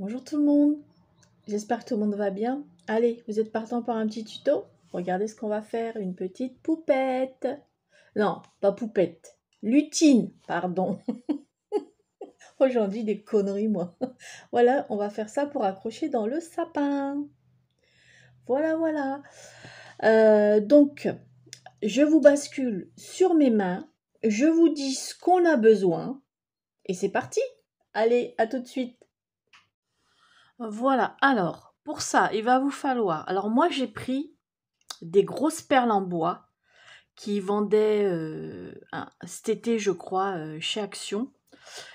Bonjour tout le monde, j'espère que tout le monde va bien. Allez, vous êtes partant pour un petit tuto Regardez ce qu'on va faire, une petite poupette. Non, pas poupette, lutine, pardon. Aujourd'hui oh, des conneries moi. voilà, on va faire ça pour accrocher dans le sapin. Voilà, voilà. Euh, donc, je vous bascule sur mes mains, je vous dis ce qu'on a besoin et c'est parti. Allez, à tout de suite. Voilà, alors, pour ça, il va vous falloir... Alors moi, j'ai pris des grosses perles en bois qui vendaient euh, cet été, je crois, euh, chez Action.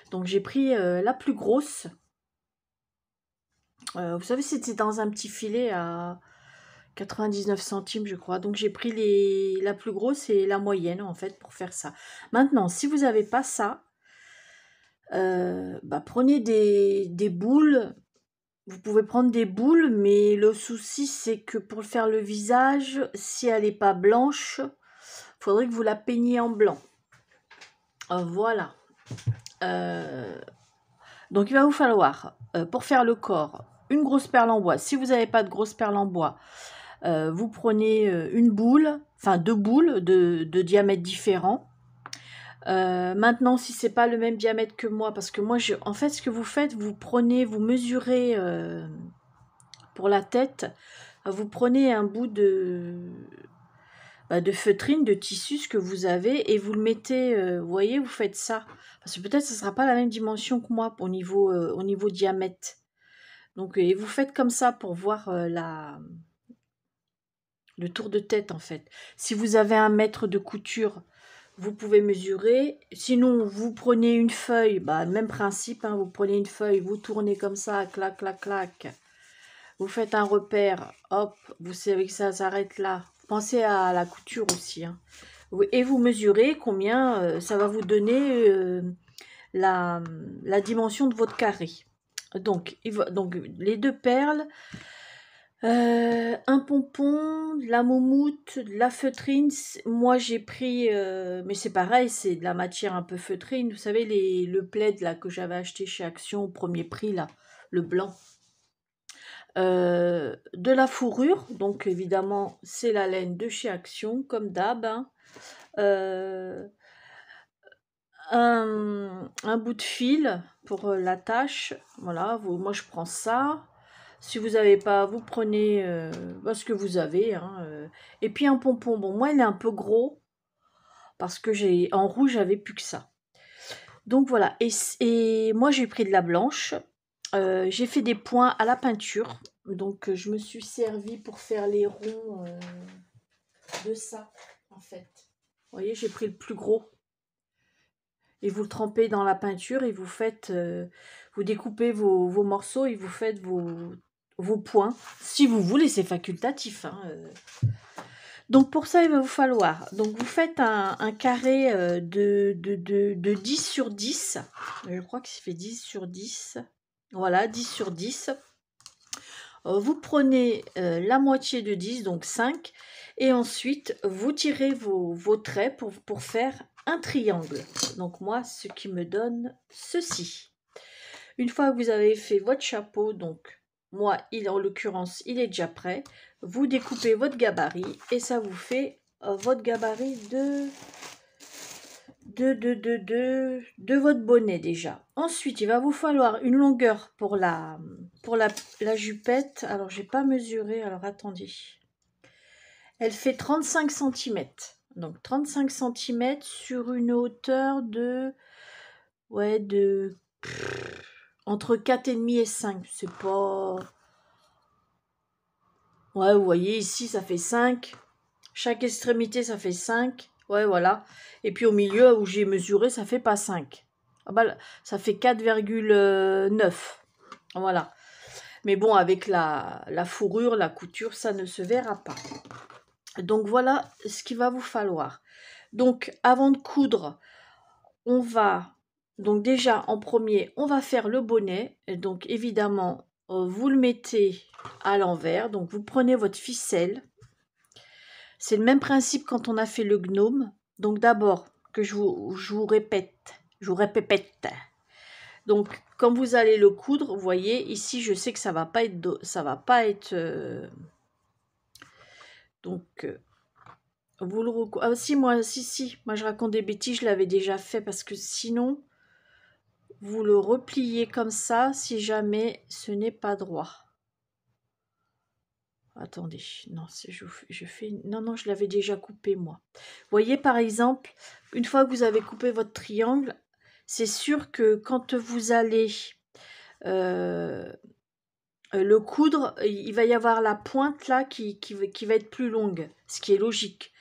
Donc j'ai pris euh, la plus grosse. vous savez, c'était dans un petit filet à 99 centimes, je crois. Donc j'ai pris les, la plus grosse et la moyenne, en fait, pour faire ça. Maintenant, si vous n'avez pas ça, bah, prenez des, des boules vous pouvez prendre des boules, mais le souci c'est que pour faire le visage, si elle n'est pas blanche, faudrait que vous la peigniez en blanc. Euh, voilà. Euh, donc il va vous falloir, euh, pour faire le corps, une grosse perle en bois. Si vous n'avez pas de grosse perle en bois, vous prenez une boule, enfin deux boules de, de diamètres différents. Euh, maintenant, si c'est pas le même diamètre que moi, parce que moi, je, en fait, ce que vous faites, vous prenez, vous mesurez euh, pour la tête, euh, vous prenez un bout bah, de, feutrine, de tissu, ce que vous avez, et vous le mettez, vous voyez, vous faites ça. Parce que peut-être ce sera pas la même dimension que moi au niveau, au niveau diamètre. Donc, et vous faites comme ça pour voir la le tour de tête en fait. Si vous avez un mètre de couture, vous pouvez mesurer. Sinon, vous prenez une feuille, bah, même principe, hein, vous prenez une feuille, vous tournez comme ça, clac, clac, clac. Vous faites un repère, hop, vous savez que ça s'arrête là. Pensez à la couture aussi. Hein. Et vous mesurez combien euh, ça va vous donner euh, la, la, dimension de votre carré. Donc, donc les deux perles, euh, un pompon, de la moumoute, de la feutrine. Moi, j'ai pris, euh, mais c'est pareil, c'est de la matière un peu feutrine. Vous savez, les, le plaid là, que j'avais acheté chez Action au premier prix, là, le blanc. Euh, de la fourrure, donc évidemment, c'est la laine de chez Action, comme d'hab. Hein. Un, bout de fil pour l'attache. Voilà, moi je prends ça. Si vous n'avez pas, vous prenez euh, bah, ce que vous avez. Hein, euh. Et puis un pompon. Bon, moi, il est un peu gros parce que j'ai en rouge, j'avais plus que ça. Donc voilà. Et, moi, j'ai pris de la blanche. Euh, j'ai fait des points à la peinture. Donc je me suis servi pour faire les ronds de ça, en fait. Vous voyez, j'ai pris le plus gros et vous le trempez dans la peinture et vous faites vous découpez vos, vos, morceaux et vous faites vos vos points si vous voulez, c'est facultatif. Hein, euh. Donc pour ça, il va vous falloir. Donc vous faites un, carré euh, de, de, de, 10 sur 10. Je crois que ça fait 10 sur 10. Voilà, 10 sur 10. Euh, vous prenez la moitié de 10, donc 5. Et ensuite, vous tirez vos, vos traits pour, pour faire un triangle. Donc moi, ce qui me donne ceci. Une fois que vous avez fait votre chapeau, donc moi, il, en l'occurrence, il est déjà prêt. Vous découpez votre gabarit et ça vous fait euh, votre gabarit de... De, de, de, de, de votre bonnet déjà. Ensuite, il va vous falloir une longueur pour la, pour la, la jupette. Alors, j'ai pas mesuré. Alors, attendez. Elle fait 35 cm. Donc 35 cm sur une hauteur de ouais de entre 4,5 et 5, c'est pas... Ouais, vous voyez, ici, ça fait 5. Chaque extrémité, ça fait 5. Ouais, voilà. Et puis au milieu, où j'ai mesuré, ça fait pas 5. Ah bah, ça fait 4,9. Voilà. Mais bon, avec la, la fourrure, la couture, ça ne se verra pas. Donc voilà ce qu'il va vous falloir. Donc avant de coudre, on va donc déjà, en premier, on va faire le bonnet. donc évidemment, euh, vous le mettez à l'envers. Donc vous prenez votre ficelle. C'est le même principe quand on a fait le gnome. Donc d'abord, que je vous, répète, je vous répète. Donc quand vous allez le coudre, vous voyez ici, je sais que ça va pas être, ça va pas être. Euh, donc euh, vous le ah si moi si si, moi je raconte des bêtises, je l'avais déjà fait parce que sinon vous le repliez comme ça si jamais ce n'est pas droit. Attendez, non, je, fais... Non, non, je l'avais déjà coupé, moi. Voyez, par exemple, une fois que vous avez coupé votre triangle, c'est sûr que quand vous allez euh, le coudre, il va y avoir la pointe là qui, va être plus longue, ce qui est logique.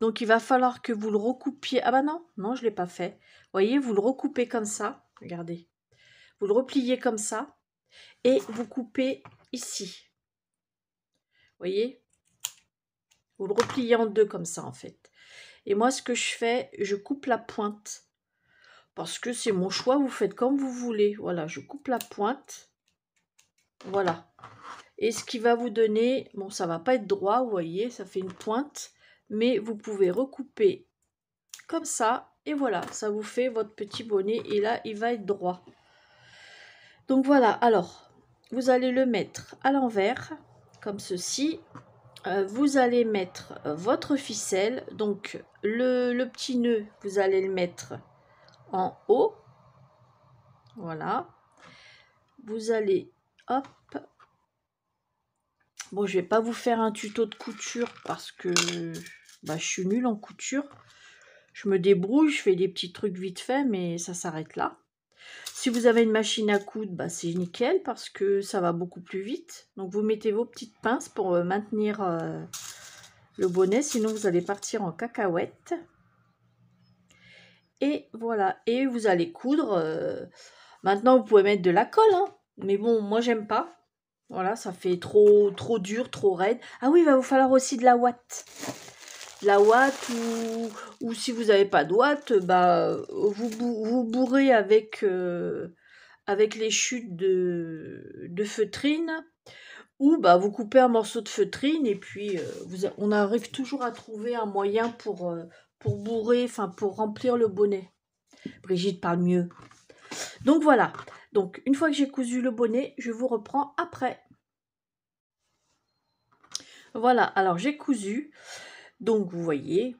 Donc, il va falloir que vous le recoupiez. Ah bah non, non, je ne l'ai pas fait. Voyez, vous le recoupez comme ça. Regardez. Vous le repliez comme ça et vous coupez ici. Voyez Vous le repliez en deux comme ça en fait. Et moi ce que je fais, je coupe la pointe. Parce que c'est mon choix, vous faites comme vous voulez. Voilà, je coupe la pointe. Voilà. Et ce qui va vous donner, bon ça va pas être droit, vous voyez, ça fait une pointe. Mais vous pouvez recouper comme ça et voilà, ça vous fait votre petit bonnet. Et là, il va être droit. Donc voilà, alors, vous allez le mettre à l'envers, comme ceci. Euh, vous allez mettre euh, votre ficelle. Donc, le, petit nœud, vous allez le mettre en haut. Voilà. Vous allez, hop, Bon, je vais pas vous faire un tuto de couture parce que bah, je suis nulle en couture. Je me débrouille, je fais des petits trucs vite fait, mais ça s'arrête là. Si vous avez une machine à coudre, bah c'est nickel parce que ça va beaucoup plus vite. Donc vous mettez vos petites pinces pour euh, maintenir euh, le bonnet, sinon vous allez partir en cacahuète. Et voilà, et vous allez coudre. Euh, maintenant vous pouvez mettre de la colle, hein. mais bon, moi j'aime pas. Voilà, ça fait trop, trop dur, trop raide. Ah oui, il va vous falloir aussi de la ouate la ouate ou, si vous n'avez pas de ouate, bah, vous, vous bourrez avec, euh, avec les chutes de, feutrine ou bah, vous coupez un morceau de feutrine et puis euh, vous, on arrive toujours à trouver un moyen pour, euh, pour bourrer, enfin pour remplir le bonnet. Brigitte parle mieux. Donc voilà. Donc une fois que j'ai cousu le bonnet, je vous reprends après. Voilà, alors j'ai cousu. Donc vous voyez,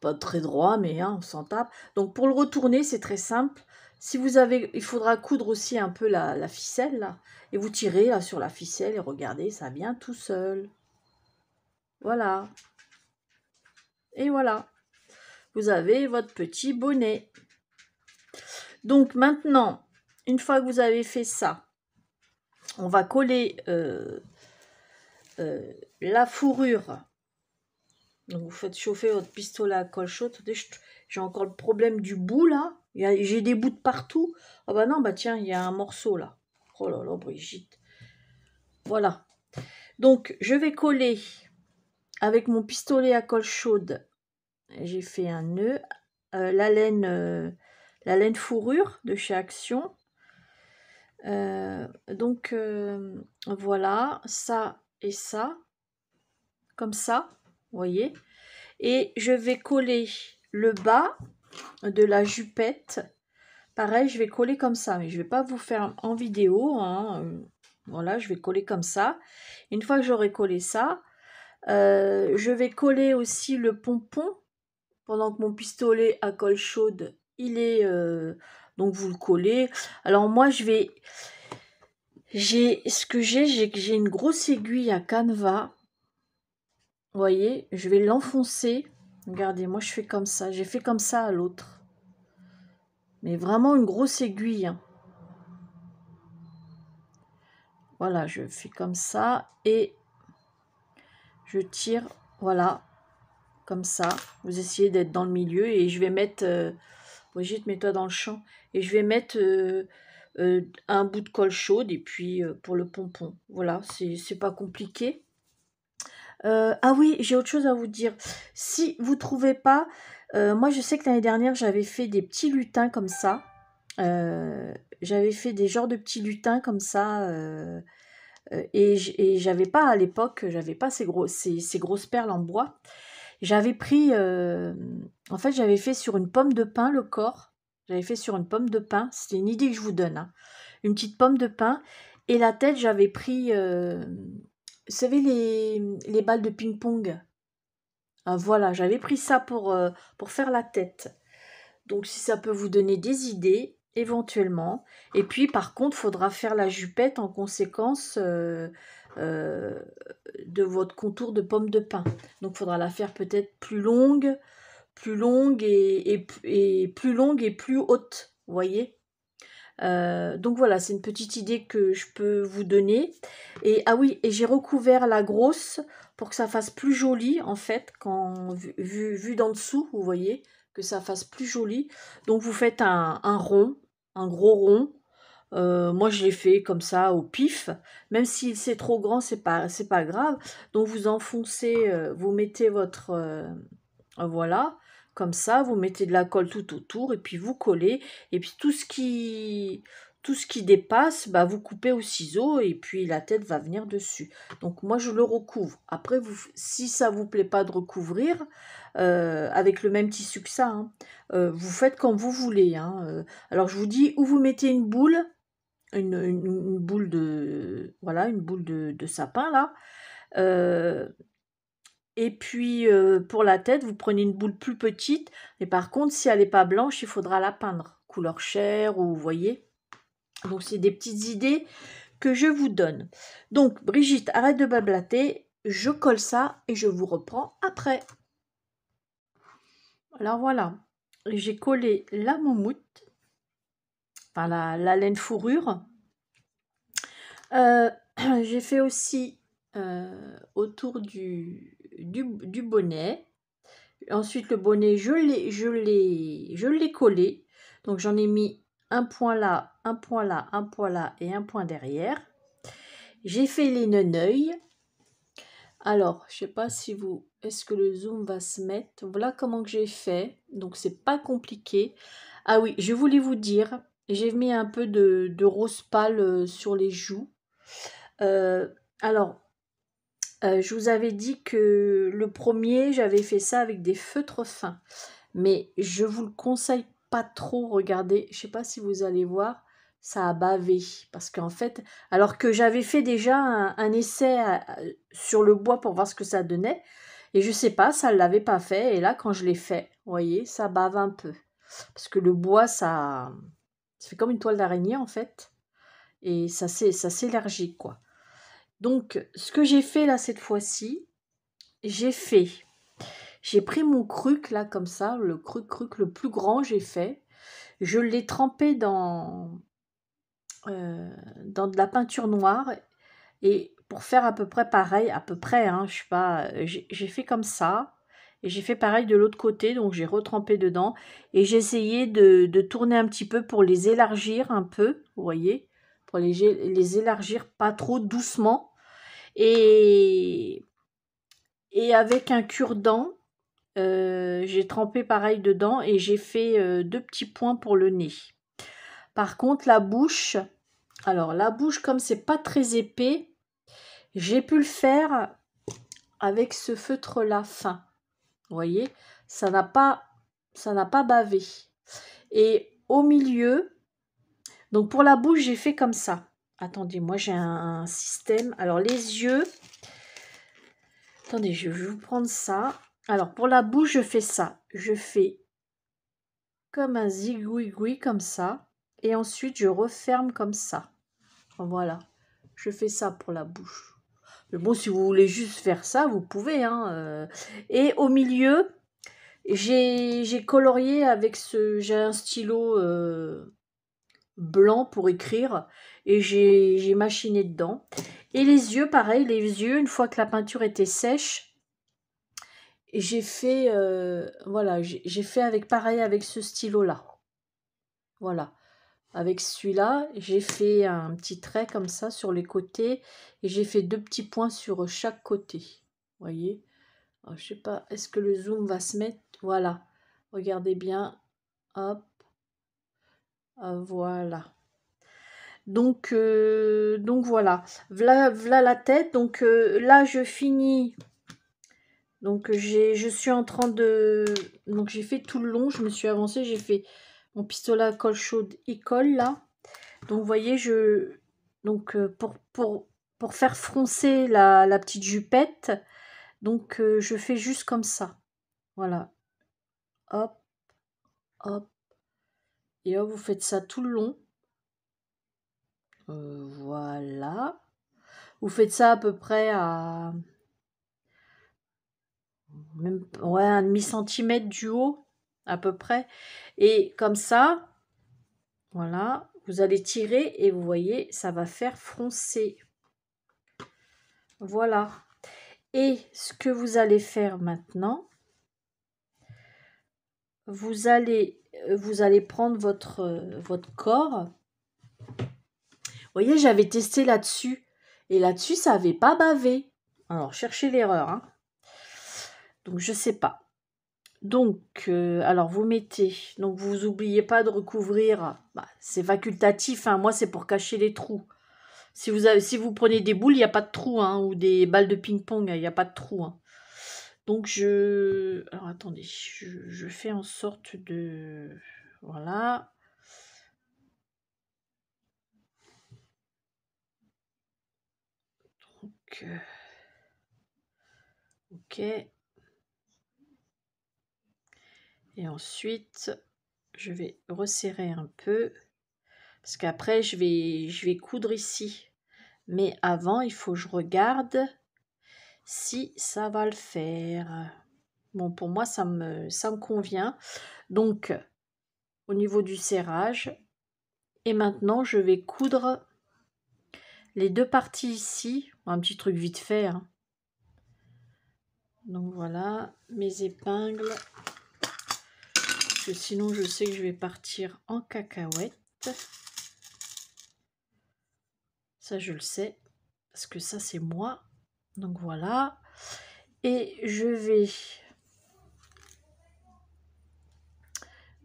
pas très droit, mais hein, on s'en tape. Donc pour le retourner, c'est très simple. Si vous avez, il faudra coudre aussi un peu la, ficelle là, et vous tirez là sur la ficelle et regardez, ça vient tout seul. Voilà. Et voilà. Vous avez votre petit bonnet. Donc maintenant, une fois que vous avez fait ça, on va coller euh, euh, la fourrure donc vous faites chauffer votre pistolet à colle chaude. J'ai encore le problème du bout là. J'ai des bouts de partout. Ah bah non, bah tiens, il y a un morceau là. Oh là là, Brigitte. Voilà. Donc je vais coller avec mon pistolet à colle chaude. J'ai fait un nœud. Euh, la, laine, euh, la laine fourrure de chez Action. Euh, donc voilà, ça et ça. Comme ça voyez et je vais coller le bas de la jupette pareil je vais coller comme ça mais je vais pas vous faire en vidéo hein. voilà je vais coller comme ça une fois que j'aurai collé ça euh, je vais coller aussi le pompon pendant que mon pistolet à colle chaude il est euh, donc vous le collez alors moi je vais j'ai ce que j'ai j'ai une grosse aiguille à canevas voyez, je vais l'enfoncer. Regardez, moi je fais comme ça. J'ai fait comme ça à l'autre. Mais vraiment une grosse aiguille. Hein. Voilà, je fais comme ça et je tire, voilà, comme ça. Vous essayez d'être dans le milieu et je vais mettre, euh, Brigitte, mets-toi dans le champ. Et je vais mettre euh, euh, un bout de colle chaude et puis euh, pour le pompon. Voilà, c'est pas compliqué. Euh, ah oui, j'ai autre chose à vous dire. Si vous trouvez pas, euh, moi je sais que l'année dernière j'avais fait des petits lutins comme ça. Euh, j'avais fait des genres de petits lutins comme ça. et j'avais pas à l'époque, j'avais pas ces, grosses perles en bois. J'avais pris, en fait, j'avais fait sur une pomme de pin le corps. J'avais fait sur une pomme de pin. C'était une idée que je vous donne. Hein. Une petite pomme de pin. Et la tête, j'avais pris, vous savez, les, balles de ping-pong. Ah, voilà, j'avais pris ça pour, euh, pour faire la tête. Donc si ça peut vous donner des idées, éventuellement. Et puis par contre, faudra faire la jupette en conséquence euh, euh, de votre contour de pomme de pain. Donc faudra la faire peut-être plus longue, plus longue et, plus longue et plus haute. Vous voyez euh, donc voilà, c'est une petite idée que je peux vous donner. Et ah oui, et j'ai recouvert la grosse pour que ça fasse plus joli en fait, quand vu, vu, d'en dessous, vous voyez, que ça fasse plus joli. Donc vous faites un, rond, un gros rond. Euh, moi je l'ai fait comme ça au pif, même si c'est trop grand, c'est pas pas grave. Donc vous enfoncez, euh, vous mettez votre voilà, comme ça, vous mettez de la colle tout autour et puis vous collez. Et puis tout ce qui, tout ce qui dépasse, bah, vous coupez au ciseau et puis la tête va venir dessus. Donc moi je le recouvre. Après, vous, si ça ne vous plaît pas de recouvrir, euh, avec le même tissu que ça, hein, euh, vous faites comme vous voulez. Hein, euh. alors je vous dis, où vous mettez une boule, une, boule de voilà, une boule de sapin là. Et puis euh, pour la tête, vous prenez une boule plus petite. Et par contre, si elle n'est pas blanche, il faudra la peindre. Couleur chair ou vous voyez. Donc c'est des petites idées que je vous donne. Donc Brigitte, arrête de bablater Je colle ça et je vous reprends après. Alors voilà, j'ai collé la moumoute, enfin la, laine fourrure. Euh, j'ai fait aussi euh, autour du, du, bonnet. Ensuite, le bonnet, je l'ai, je je collé. Donc, j'en ai mis un point là, un point là, un point là et un point derrière. J'ai fait les neneuils. Alors, je sais pas si vous... Est-ce que le zoom va se mettre Voilà comment que j'ai fait. Donc, c'est pas compliqué. Ah oui, je voulais vous dire, j'ai mis un peu de, rose pâle euh, sur les joues. Euh, alors, euh, je vous avais dit que le premier, j'avais fait ça avec des feutres fins. Mais je vous le conseille pas trop, regardez. Je sais pas si vous allez voir, ça a bavé. Parce qu'en fait, alors que j'avais fait déjà un, essai sur le bois pour voir ce que ça donnait. Et je sais pas, ça ne l'avait pas fait. Et là, quand je l'ai fait, vous voyez, ça bave un peu. Parce que le bois, ça, ça fait comme une toile d'araignée, en fait. Et ça s'élargit, quoi. Donc, ce que j'ai fait là cette fois-ci, j'ai fait. J'ai pris mon cruc là comme ça, le cruc cruc le plus grand j'ai fait. Je l'ai trempé dans, euh, dans de la peinture noire et pour faire à peu près pareil, à peu près, hein, je sais pas, euh, j'ai fait comme ça et j'ai fait pareil de l'autre côté, donc j'ai retrempé dedans et j'ai essayé de, de, tourner un petit peu pour les élargir un peu, vous voyez, pour les, les élargir pas trop doucement et, et avec un cure-dent, euh, j'ai trempé pareil dedans et j'ai fait euh, deux petits points pour le nez. Par contre, la bouche, alors la bouche, comme c'est pas très épais, j'ai pu le faire avec ce feutre-là fin. Vous voyez, ça n'a pas, ça n'a pas bavé. Et au milieu, donc pour la bouche, j'ai fait comme ça. Attendez, moi j'ai un, système. Alors les yeux. Attendez, je vais vous prendre ça. Alors pour la bouche, je fais ça. Je fais comme un zigouigoui comme ça. Et ensuite, je referme comme ça. Voilà. Je fais ça pour la bouche. Mais bon, si vous voulez juste faire ça, vous pouvez. Hein, euh. Et au milieu, j'ai colorié avec ce... J'ai un stylo euh, blanc pour écrire et j'ai machiné dedans. Et les yeux, pareil, les yeux, une fois que la peinture était sèche, j'ai fait, euh, voilà, j'ai fait avec pareil avec ce stylo-là. Voilà. Avec celui-là, j'ai fait un petit trait comme ça sur les côtés et j'ai fait deux petits points sur chaque côté. Voyez Je sais pas, est-ce que le zoom va se mettre Voilà. Regardez bien. Hop. Ah, voilà. Donc, euh, donc voilà. voilà. la tête. Donc euh, là, je finis. Donc je suis en train de... Donc j'ai fait tout le long, je me suis avancée, j'ai fait mon pistolet à colle chaude, et colle là. Donc vous voyez, je... Donc euh, pour, pour, faire froncer la, petite jupette, donc je fais juste comme ça. Voilà. Hop, hop. Et là vous faites ça tout le long voilà. Vous faites ça à peu près à un demi centimètre du haut à peu près. Et comme ça, voilà, vous allez tirer et vous voyez, ça va faire froncer. Voilà. Et ce que vous allez faire maintenant, vous allez, vous allez prendre votre, votre corps voyez, j'avais testé là-dessus. Et là-dessus, ça n'avait pas bavé. Alors, cherchez l'erreur. Hein. Donc, je ne sais pas. Donc, euh, alors vous mettez, donc vous oubliez pas de recouvrir, bah, c'est facultatif, hein. moi c'est pour cacher les trous. Si vous, avez, si vous prenez des boules, il n'y a pas de trou, hein, ou des balles de ping-pong, il n'y a pas de trou. Donc je... Alors attendez, je, je fais en sorte de... Voilà, Euh, ok. Et ensuite, je vais resserrer un peu. Parce qu'après, je vais, je vais coudre ici. Mais avant, il faut que je regarde si ça va le faire. Bon, pour moi, ça me, ça me convient. Donc, au niveau du serrage. Et maintenant, je vais coudre les deux parties ici. Un petit truc vite fait. Hein. Donc voilà, mes épingles. Parce que sinon, je sais que je vais partir en cacahuète. Ça, je le sais. Parce que ça, c'est moi. Donc voilà. Et je vais...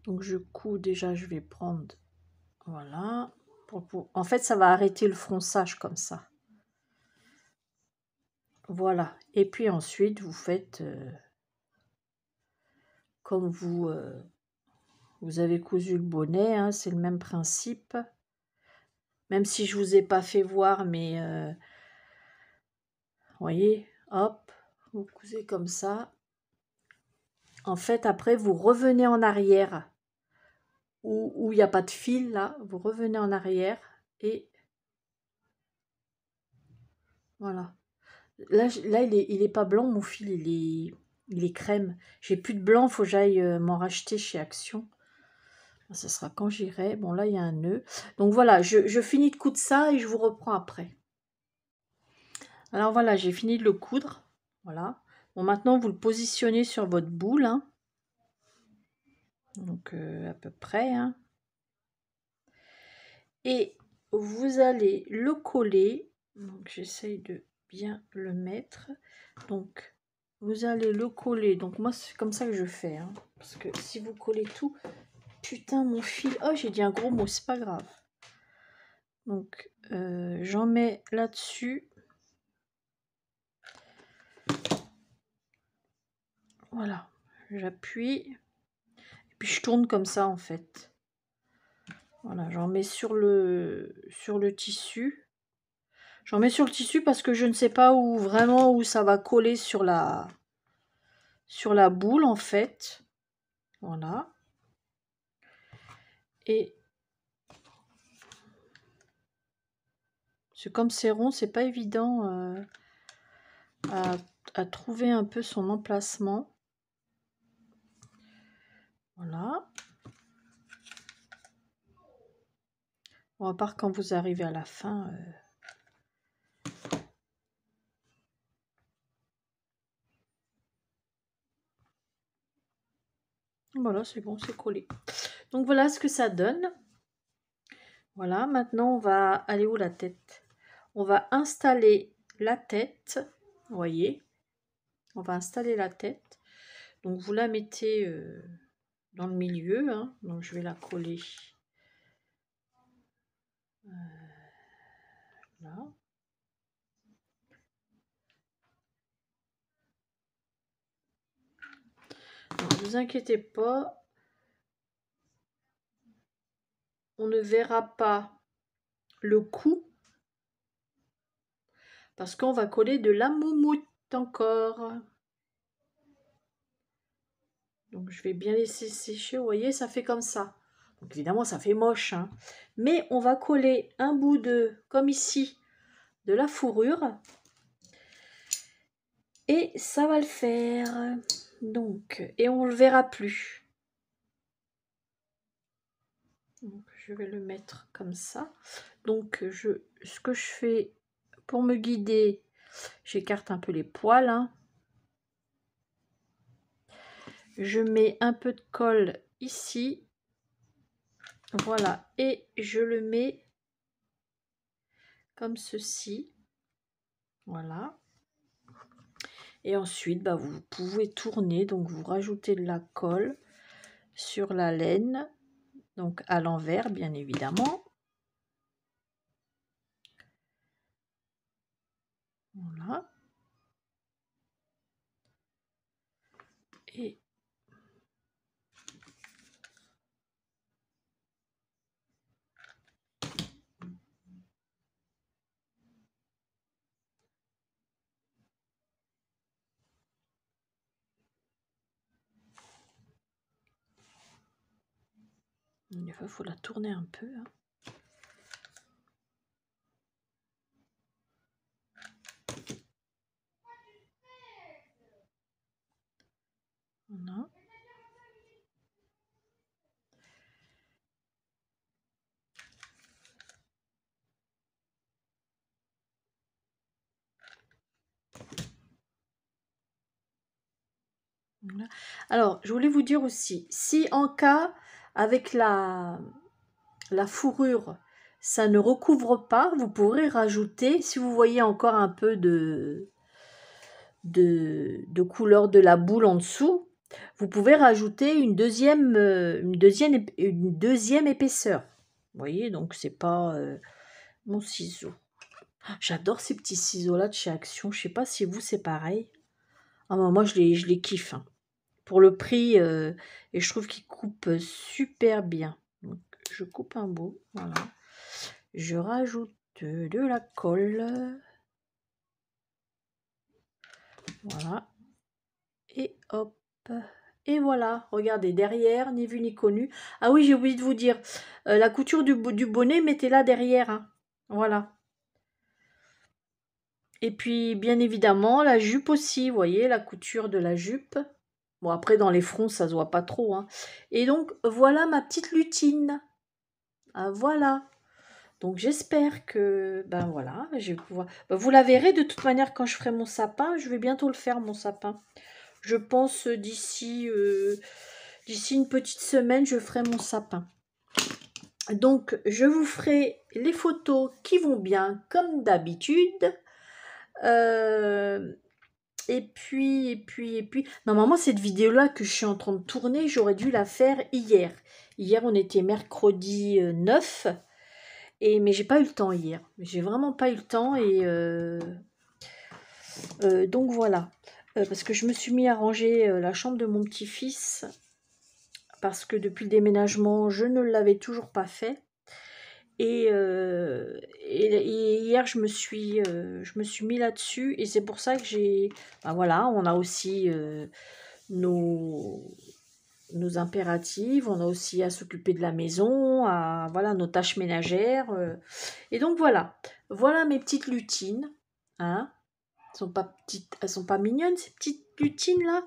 Donc je couds déjà, je vais prendre... Voilà. En fait, ça va arrêter le fronçage comme ça. Voilà. Et puis ensuite, vous faites euh, comme vous, euh, vous avez cousu le bonnet, hein, c'est le même principe. Même si je ne vous ai pas fait voir, mais euh, voyez, hop, vous cousez comme ça. En fait, après, vous revenez en arrière où il n'y a pas de fil, là, vous revenez en arrière et voilà. Là, là il, est, il est pas blanc, mon fil, il est, il est crème. J'ai plus de blanc, faut que j'aille euh, m'en racheter chez Action. Ce ah, sera quand j'irai. Bon, là, il y a un nœud. Donc voilà, je, je finis de coudre ça et je vous reprends après. Alors voilà, j'ai fini de le coudre. Voilà. Bon, maintenant, vous le positionnez sur votre boule. Hein donc euh, à peu près. Hein. Et vous allez le coller, donc j'essaye de bien le mettre. Donc vous allez le coller, donc moi c'est comme ça que je fais, hein. parce que si vous collez tout, putain mon fil, oh j'ai dit un gros mot, c'est pas grave. Donc euh, j'en mets là-dessus. Voilà, j'appuie puis je tourne comme ça en fait. Voilà, j'en mets sur le, sur le tissu. J'en mets sur le tissu parce que je ne sais pas où vraiment où ça va coller sur la, sur la boule en fait. Voilà. Et c'est comme c'est rond, c'est pas évident euh, à trouver un peu son emplacement. Voilà. Bon, à part quand vous arrivez à la fin. Euh, voilà, c'est bon, c'est collé. Donc voilà ce que ça donne. Voilà, maintenant on va aller où la tête On va installer la tête, vous voyez. On va installer la tête. Donc vous la mettez... Euh, dans le milieu. Hein. donc je vais la coller euh, là. ne vous inquiétez pas, on ne verra pas le coup parce qu'on va coller de la moumoute encore. Donc je vais bien laisser sécher, vous voyez, ça fait comme ça. Donc évidemment, ça fait moche. Hein. Mais on va coller un bout de, comme ici, de la fourrure. Et ça va le faire. Donc, et on le verra plus. Donc, je vais le mettre comme ça. Donc, je, ce que je fais pour me guider, j'écarte un peu les poils. Hein. Je mets un peu de colle ici. Voilà. Et je le mets comme ceci. Voilà. Et ensuite, bah, vous pouvez tourner. Donc, vous rajoutez de la colle sur la laine. Donc, à l'envers, bien évidemment. Voilà. il faut la tourner un peu. Hein. Alors, je voulais vous dire aussi, si en cas avec la, la fourrure, ça ne recouvre pas, vous pourrez rajouter, si vous voyez encore un peu de, de, couleur de la boule en dessous, vous pouvez rajouter une deuxième, euh, une deuxième, une deuxième épaisseur. Vous voyez, donc c'est pas euh, mon ciseau. J'adore ces petits ciseaux-là de chez Action. Je sais pas si vous, c'est pareil. Ah, bah, moi, je les, je les kiffe. Hein pour le prix euh, et je trouve qu'il coupe euh, super bien. je coupe un bout, voilà. Je rajoute de la colle. Voilà. Et hop. Et voilà, regardez, derrière, ni vu ni connu. Ah oui, j'ai oublié de vous dire, euh, la couture du, du bonnet, mettez-la derrière. Hein. Voilà. Et puis, bien évidemment, la jupe aussi, voyez, la couture de la jupe. Bon, après, dans les fronts, ça se voit pas trop. Hein. Et donc, voilà ma petite lutine. Ah, voilà. Donc, j'espère que, ben voilà, je vais pouvoir... Ben, vous la verrez, de toute manière, quand je ferai mon sapin, je vais bientôt le faire, mon sapin. Je pense d'ici euh, d'ici une petite semaine, je ferai mon sapin. Donc, je vous ferai les photos qui vont bien, comme d'habitude. Euh, et puis, et puis, et puis. Normalement, cette vidéo-là que je suis en train de tourner, j'aurais dû la faire hier. Hier, on était mercredi 9. Euh, et, mais j'ai pas eu le temps hier. J'ai vraiment pas eu le temps. Et euh, euh, donc voilà. parce que je me suis mis à ranger la chambre de mon petit-fils. Parce que depuis le déménagement, je ne l'avais toujours pas fait. Euh, et, hier, je me suis, euh, je me suis mis là-dessus. Et c'est pour ça que j'ai. Bah voilà, on a aussi euh, nos, nos impératifs, on a aussi à s'occuper de la maison, à voilà, nos tâches ménagères. Et donc voilà. Voilà mes petites lutines. Hein. Elles sont pas petites, elles sont pas mignonnes, ces petites lutines là.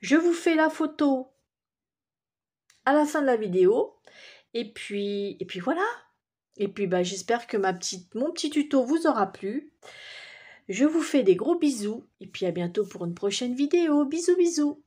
Je vous fais la photo à la fin de la vidéo. Et puis, et puis voilà. Et puis bah, j'espère que ma petite, mon petit tuto vous aura plu. Je vous fais des gros bisous et puis à bientôt pour une prochaine vidéo. Bisous bisous